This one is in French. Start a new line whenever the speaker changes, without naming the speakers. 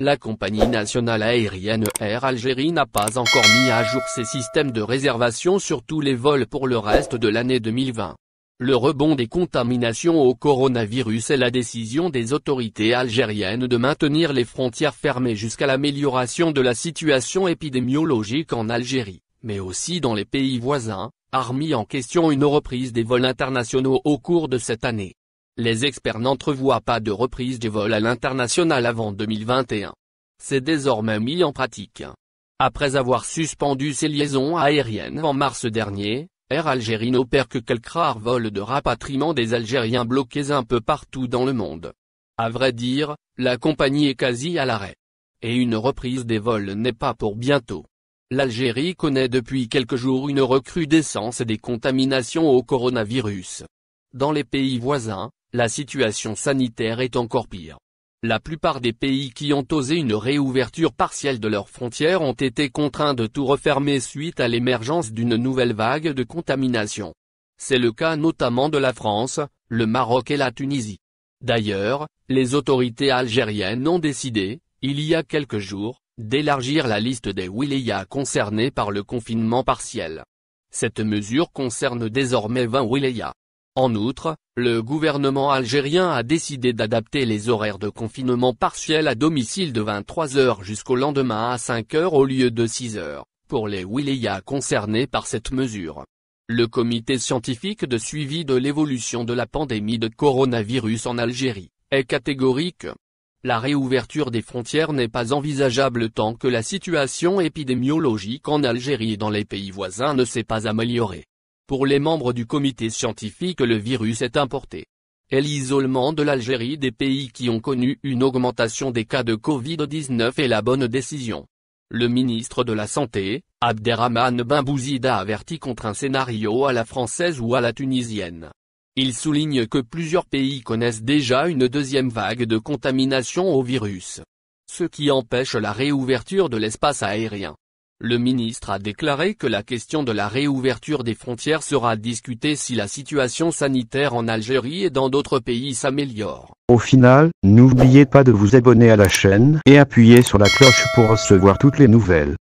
La compagnie nationale aérienne Air Algérie n'a pas encore mis à jour ses systèmes de réservation sur tous les vols pour le reste de l'année 2020. Le rebond des contaminations au coronavirus et la décision des autorités algériennes de maintenir les frontières fermées jusqu'à l'amélioration de la situation épidémiologique en Algérie, mais aussi dans les pays voisins, a remis en question une reprise des vols internationaux au cours de cette année les experts n'entrevoient pas de reprise des vols à l'international avant 2021. C'est désormais mis en pratique. Après avoir suspendu ses liaisons aériennes en mars dernier, Air Algérie n'opère que quelques rares vols de rapatriement des Algériens bloqués un peu partout dans le monde. À vrai dire, la compagnie est quasi à l'arrêt. Et une reprise des vols n'est pas pour bientôt. L'Algérie connaît depuis quelques jours une recrudescence des contaminations au coronavirus. Dans les pays voisins, la situation sanitaire est encore pire. La plupart des pays qui ont osé une réouverture partielle de leurs frontières ont été contraints de tout refermer suite à l'émergence d'une nouvelle vague de contamination. C'est le cas notamment de la France, le Maroc et la Tunisie. D'ailleurs, les autorités algériennes ont décidé, il y a quelques jours, d'élargir la liste des wilayas concernées par le confinement partiel. Cette mesure concerne désormais 20 wilayas. En outre, le gouvernement algérien a décidé d'adapter les horaires de confinement partiel à domicile de 23h jusqu'au lendemain à 5h au lieu de 6h, pour les wilayas concernés par cette mesure. Le comité scientifique de suivi de l'évolution de la pandémie de coronavirus en Algérie, est catégorique. La réouverture des frontières n'est pas envisageable tant que la situation épidémiologique en Algérie et dans les pays voisins ne s'est pas améliorée. Pour les membres du comité scientifique le virus est importé. Et l'isolement de l'Algérie des pays qui ont connu une augmentation des cas de Covid-19 est la bonne décision. Le ministre de la Santé, Abderrahman Bimbouzida, avertit contre un scénario à la française ou à la tunisienne. Il souligne que plusieurs pays connaissent déjà une deuxième vague de contamination au virus. Ce qui empêche la réouverture de l'espace aérien. Le ministre a déclaré que la question de la réouverture des frontières sera discutée si la situation sanitaire en Algérie et dans d'autres pays s'améliore. Au final, n'oubliez pas de vous abonner à la chaîne et appuyer sur la cloche pour recevoir toutes les nouvelles.